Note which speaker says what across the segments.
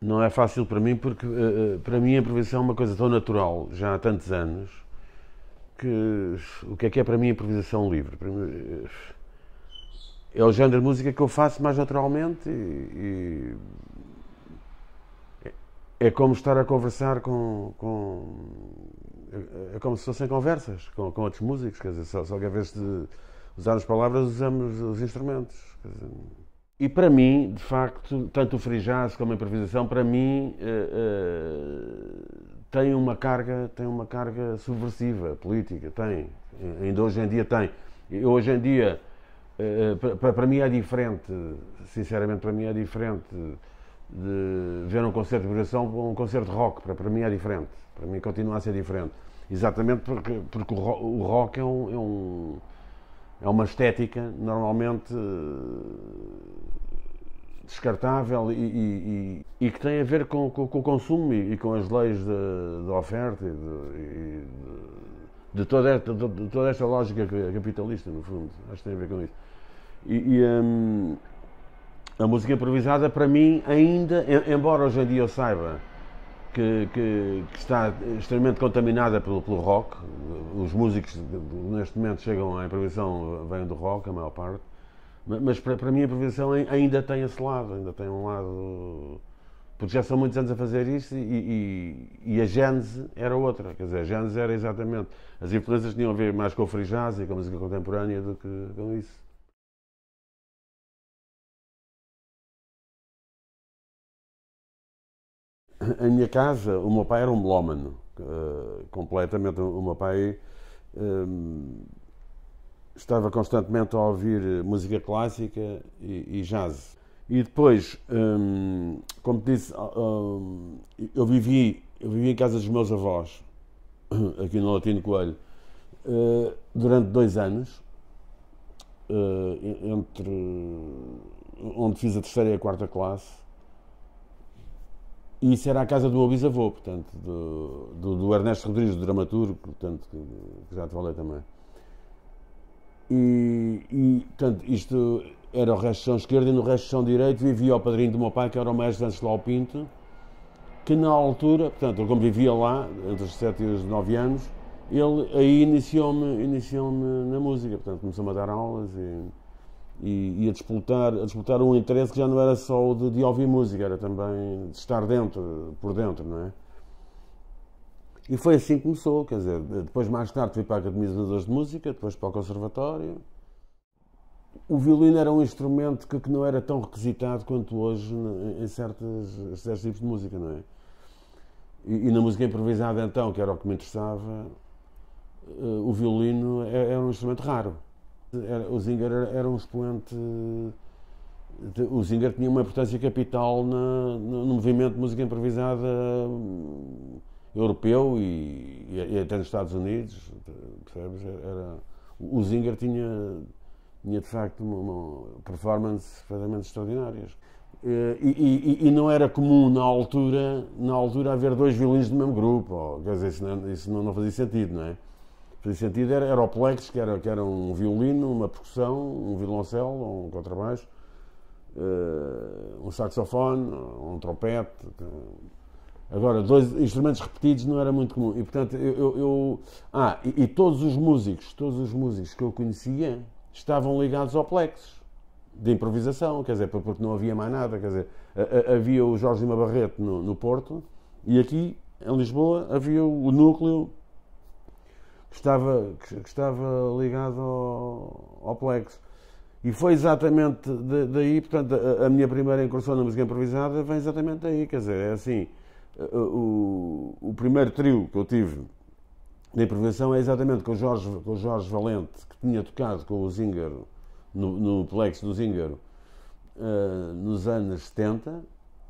Speaker 1: não é fácil para mim porque eh, eh, para mim a improvisação é uma coisa tão natural já há tantos anos que o que é que é para mim a improvisação livre eh, é o género de música que eu faço mais naturalmente e, e é, é como estar a conversar com, com é, é como se fossem conversas com, com outros músicos quer dizer só, só que a vez de usar as palavras usamos os instrumentos e para mim, de facto, tanto o free jazz como a improvisação, para mim uh, eh, uh, eh, tem uma carga, tem uma carga subversiva, política, tem. Ainda hoje em dia tem. hoje em dia, uh, eh, para, para mim é diferente, sinceramente para mim é diferente de ver um concerto de vibração ou um concerto de rock. Para, para mim é diferente. Para mim continua a ser diferente. Exatamente porque, porque o rock é um, é um é uma estética normalmente eh, descartável e, e, e, e que tem a ver com, com, com, o consumo e, com as leis da oferta e, de, de, toda esta, de, toda esta, lógica capitalista, no fundo. Acho que tem a ver com isso. E, hum, a música improvisada, para mim, ainda, embora hoje em dia eu saiba que, que, que, está extremamente contaminada pelo, pelo, rock. Os músicos neste momento chegam à improvisação, vêm do rock, a maior parte. Mas para, para mim a improvisação ainda tem esse lado, ainda tem um lado. Porque já são muitos anos a fazer isso e, e, e a gênese era outra. Quer dizer, a gênese era exatamente. As influências tinham a ver mais com o free jazz e com a música contemporânea do que com isso. em minha casa, o meu pai era um melómano, uh, completamente. O meu pai um, ehm, estava constantemente a ouvir música clássica e, e jazz. E depois, um, ehm, como te disse, um, eu, vivi, eu vivi em casa dos meus avós, aqui no Latino Coelho, uh, durante dois anos, uh, entre onde fiz a terceira e a quarta classe e isso era a casa do meu bisavô, portanto, do, do, do Ernesto Rodrigues, do dramaturgo, portanto, que, já te falei também. E, e portanto, isto era o resto de chão esquerdo e no resto de chão direito vivia o padrinho do meu pai, que era o maestro Ancelau Pinto, que na altura, portanto, como vivia lá, entre os 7 e os 9 anos, ele aí iniciou-me iniciou na música, portanto, começou-me a dar aulas e e, e, a, disputar, a disputar um interesse que já não era só o de, de, ouvir música, era também de estar dentro, por dentro, não é? E foi assim que começou, quer dizer, depois mais tarde fui para a Academia de Educadores de Música, depois para o Conservatório. O violino era um instrumento que, que não era tão requisitado quanto hoje em certos, certos tipos de música, não é? E, e, na música improvisada então, que era o que me interessava, eh, o violino é, era um instrumento raro. Era, o Zinger era, era um expoente. De, o Zinger tinha uma importância capital na, no, no, movimento de música improvisada hum, europeu e, e, até nos Estados Unidos, percebes? Era, o Zinger tinha, tinha de facto uma, uma performance extraordinárias. Eh, e, e, não era comum na altura, na altura haver dois violinos do mesmo grupo, ou, quer dizer, isso, não, isso não fazia sentido, não é? Nesse sentido, era, era o plex, que era, que era um violino, uma percussão, um violoncelo, um contrabaixo, uh, um saxofone, um trompete. Agora, dois instrumentos repetidos não era muito comum. E, portanto, eu... eu, eu ah, e, e, todos os músicos, todos os músicos que eu conhecia estavam ligados ao plex de improvisação, quer dizer, porque não havia mais nada, quer dizer, havia o Jorge Lima Barreto no, no Porto e aqui, em Lisboa, havia o núcleo que estava, que, estava ligado ao, ao Plex. E foi exatamente daí, portanto, a, a, minha primeira incursão na música improvisada vem exatamente daí. Quer dizer, é assim, eh, o, o primeiro trio que eu tive na improvisação é exatamente com o Jorge, com o Jorge Valente, que tinha tocado com o Zíngaro, no, no Plex do Zíngaro, uh, eh, nos anos 70,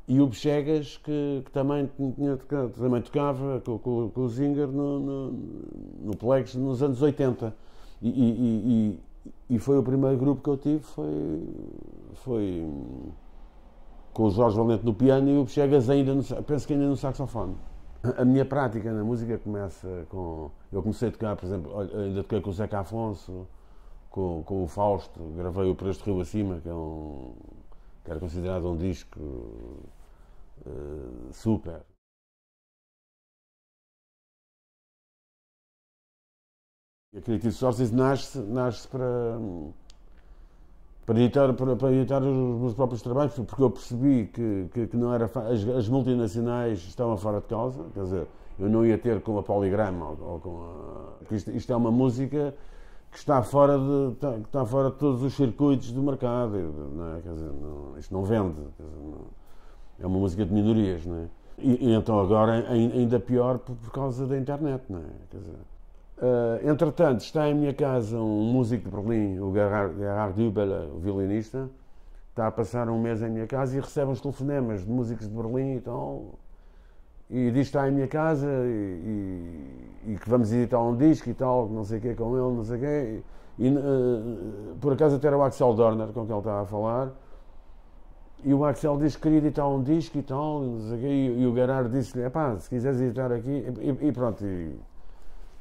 Speaker 1: e o Bechegas, que, que também, tinha também tocava com, com, com o Zinger no, no, no Plex nos anos 80. E, e, e, e, foi o primeiro grupo que eu tive, foi, foi com o Jorge Valente no piano e o Bechegas ainda, no, penso que ainda no saxofone. A minha prática na música começa com... Eu comecei a tocar, por exemplo, ainda toquei com o Zeca Afonso, com, com o Fausto, gravei o Presto Rio Acima, que é um... que era considerado um disco eh, super. A Creative Sources nasce, nasce para, para, editar, para, para editar os meus próprios trabalhos, porque eu percebi que, que, que não era as, as, multinacionais estavam fora de causa, quer dizer, eu não ia ter com a PolyGram ou, ou com a. Isto, isto, é uma música que está fora de, está, está fora de todos os circuitos do mercado, não é? quer dizer, não, isto não vende. Quer dizer, não, é uma música de minorias, não é? E, e então agora ainda pior por, por, causa da internet, não é? Quer dizer, uh, entretanto, está em minha casa um músico de Berlim, o Gerhard, Gerhard o violinista, está a passar um mês em minha casa e recebe uns telefonemas de músicos de Berlim e tal. E diz que está em minha casa e, e, e, que vamos editar um disco e tal, não sei o que com ele, não sei o quê. E, uh, por acaso até era o Axel Dorner com quem ele estava a falar e o Axel disse que queria editar um disco e tal, e, o Garard disse-lhe: pá, se quiseres editar aqui. E, e pronto. E,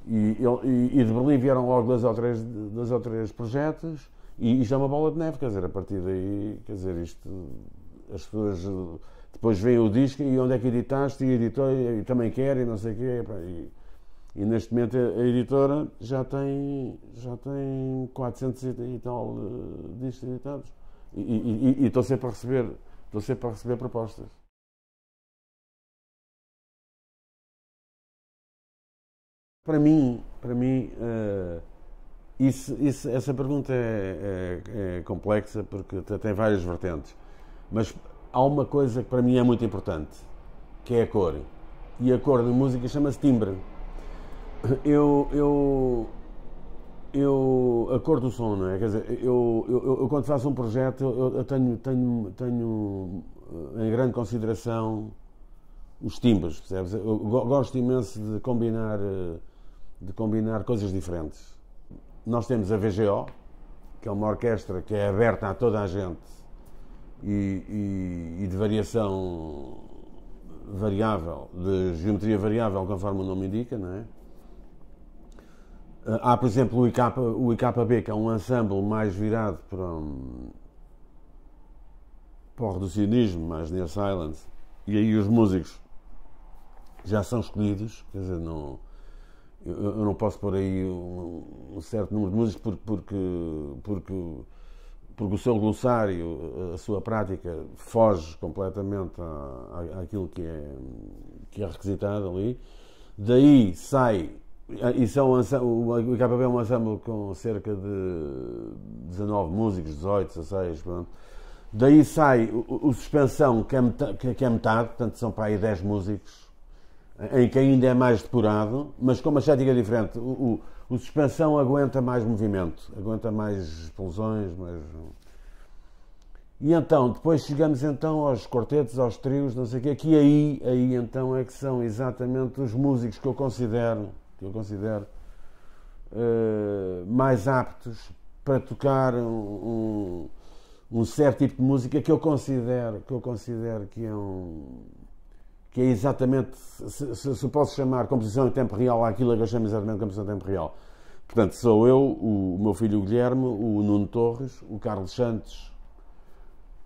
Speaker 1: e, e, e de Berlim vieram logo dois ou três, dois ou três projetos, e isto é uma bola de neve, quer dizer, a partir daí, quer dizer, isto. As pessoas. Depois veem o disco e onde é que editaste? E editou, e, também quer, e não sei o quê. E, e neste momento a editora já tem, já tem 400 e tal uh, discos editados. E estou sempre a receber, estou sempre a receber propostas. Para mim, para mim uh, isso, isso, essa pergunta é, é, é complexa porque tem várias vertentes. Mas há uma coisa que para mim é muito importante, que é a cor. E a cor da música chama-se timbre. Eu, eu, eu a cor do som, não é? Quer dizer, eu, eu, eu quando faço um projeto, eu, eu, tenho, tenho, tenho eh, em grande consideração os timbres, percebes? Eu gosto imenso de combinar, eh, de combinar coisas diferentes. Nós temos a VGO, que é uma orquestra que é aberta a toda a gente e, e, e de variação variável, de geometria variável, conforme o nome indica, não é? Ah, há, por exemplo, o, IK, o IKB, que é um ensemble mais virado para, um, para o reducionismo, mais near silence, e aí os músicos já são escolhidos, quer dizer, não, eu, eu não posso pôr aí um, um, certo número de músicos porque, porque, porque, porque o seu glossário, a sua prática, foge completamente à, à, àquilo que é, que é requisitado ali. Daí sai isso ah, é um ensemble, o IKPP é um ensemble com cerca de 19 músicos, 18, 16, pronto. Daí sai o, o Suspensão, que é, metade, que é metade, portanto são para aí 10 músicos, em que ainda é mais depurado, mas com uma estética diferente. O, o, o Suspensão aguenta mais movimento, aguenta mais explosões, mais... E então, depois chegamos então aos quartetos, aos trios, não sei o quê, que aí, aí então é que são exatamente os músicos que eu considero que eu considero uh, mais aptos para tocar um, um, um, certo tipo de música que eu considero que eu considero que é um que é exatamente se, se, se posso chamar composição em tempo real aquilo que eu chamo exatamente composição em tempo real portanto sou eu o, o meu filho Guilherme o Nuno Torres o Carlos Santos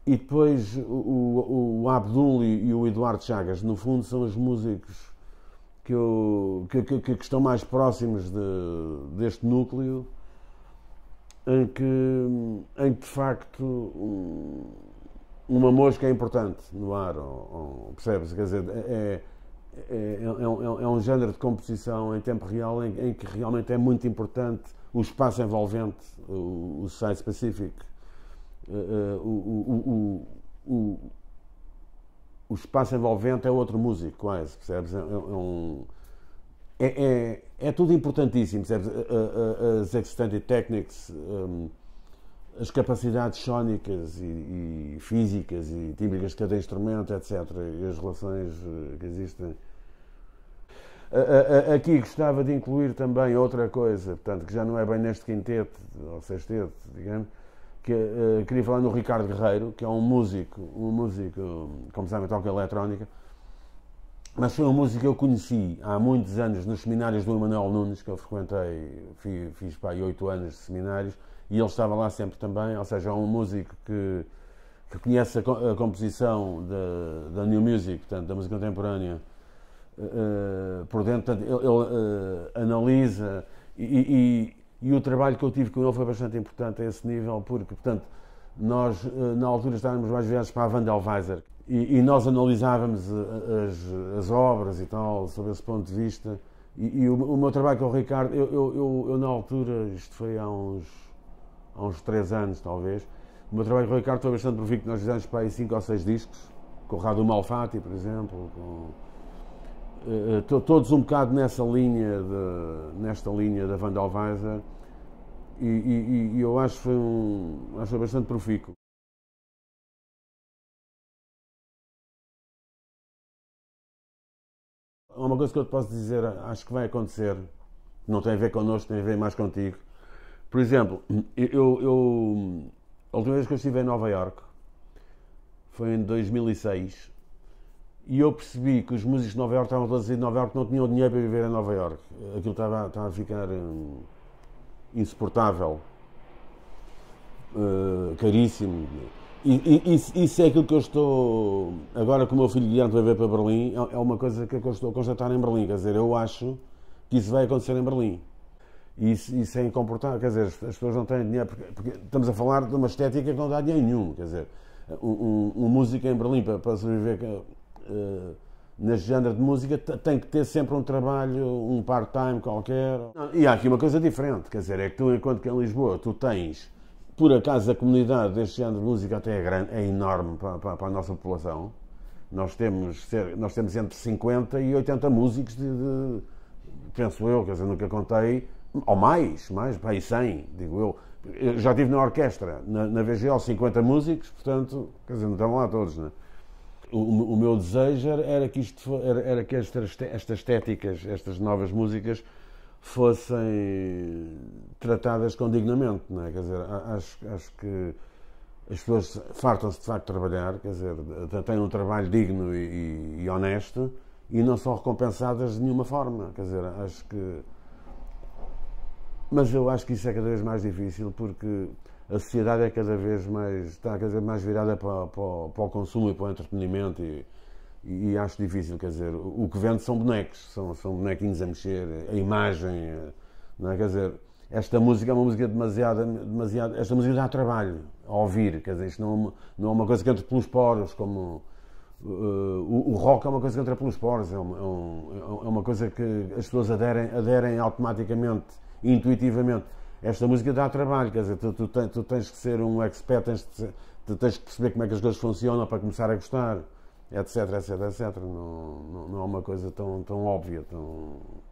Speaker 1: e depois o, o, o Abdul e, e o Eduardo Chagas no fundo são os músicos que, eu, que, que, que estão mais próximos de, deste núcleo, em que, em de facto, um, uma mosca é importante no ar, ou, ou, percebes? Quer dizer, é é, é, é, é, um, é, um, género de composição em tempo real em, em, que realmente é muito importante o espaço envolvente, o, o site específico, eh, eh, o, o, o o espaço envolvente é outro músico, quase, é? percebes? É, é, um, é, é, é tudo importantíssimo, percebes? As extended techniques, um, as capacidades sónicas e, e, físicas e tímbricas de cada instrumento, etc. E as relações eh, que existem. Aqui gostava de incluir também outra coisa, portanto, que já não é bem neste quinteto ou sexteto, digamos, que, uh, queria falar no Ricardo Guerreiro, que é um músico, um músico, como sabem, toca eletrónica, mas foi um músico que eu conheci há muitos anos nos seminários do Emanuel Nunes, que eu frequentei, fiz, fiz pá, oito anos de seminários, e ele estava lá sempre também, ou seja, é um músico que, que conhece a, a composição da, da New Music, portanto, da música contemporânea, uh, por dentro, portanto, ele, ele uh, analisa e, e e o trabalho que eu tive com ele foi bastante importante a esse nível, porque, portanto, nós eh, na altura estávamos mais viajados para a Van der e, e, nós analisávamos eh, as, as, obras e tal, sob esse ponto de vista. E, e o, o, meu trabalho com o Ricardo, eu, eu, eu, eu, na altura, isto foi há uns, há uns três anos talvez, o meu trabalho com o Ricardo foi bastante profícuo, nós fizemos para aí cinco ou seis discos, com o Rádio Malfatti, por exemplo, com uh, todos um bocado nessa linha, de, nesta linha da Van Delvaiser, e, e, e, eu acho que foi um, acho bastante profícuo. Uma coisa que eu te posso dizer, acho que vai acontecer, não tem a ver connosco, tem a ver mais contigo. Por exemplo, eu, eu a última vez que eu estive em Nova York foi em 2006 e eu percebi que os músicos de Nova Iorque estavam todos em Nova Iorque não tinham dinheiro para viver em Nova Iorque. Aquilo estava, estava a ficar hum, insuportável, uh, caríssimo. E, e isso, é aquilo que eu estou. Agora que o meu filho Guilherme vai ver para Berlim, é, é uma coisa que eu estou a constatar em Berlim. Quer dizer, eu acho que isso vai acontecer em Berlim. E isso, isso é incomportável. Quer dizer, as pessoas não têm dinheiro. Porque, porque estamos a falar de uma estética que não dá dinheiro nenhum. Quer dizer, um, um, um músico em Berlim para, para sobreviver eh, neste género de música tem que ter sempre um trabalho, um part-time qualquer. e há aqui uma coisa diferente, quer dizer, é que tu, enquanto que em Lisboa tu tens, por acaso, a comunidade deste género de música até é, grande, é enorme para, para, para a nossa população. Nós temos, nós temos entre 50 e 80 músicos, de, de, penso eu, quer dizer, nunca contei, ou mais, mais, para aí 100, digo eu. eu já estive na orquestra, na, na VGL, 50 músicos, portanto, quer dizer, não estão lá todos, não é? o, o, meu desejo era que, isto, era, era que estas, estas estas novas músicas, fossem tratadas com dignamente, não é? Quer dizer, acho, acho que as pessoas fartam-se de facto de trabalhar, quer dizer, têm um trabalho digno e, e, honesto e não são recompensadas de nenhuma forma, quer dizer, acho que. Mas eu acho que isso é cada vez mais difícil porque a sociedade é cada vez mais, está cada vez mais virada para, para, para o consumo e para o entretenimento e, e acho difícil, quer dizer, o que vende são bonecos, são, são bonequinhos a mexer, a imagem, não é? quer dizer, esta música é uma música demasiado, demasiado esta música dá trabalho a ouvir, quer dizer, isto não, é não é uma coisa que entra pelos poros, como uh, o, o, rock é uma coisa que entra pelos poros, é, uma é, um, é uma coisa que as pessoas aderem, aderem automaticamente, intuitivamente esta música dá trabalho, quer dizer, tu, tu, tu tens que ser um expert, tens que, tu tens que perceber como é que as coisas funcionam para começar a gostar, etc, etc, etc. Não, não, não é uma coisa tão, tão óbvia, tão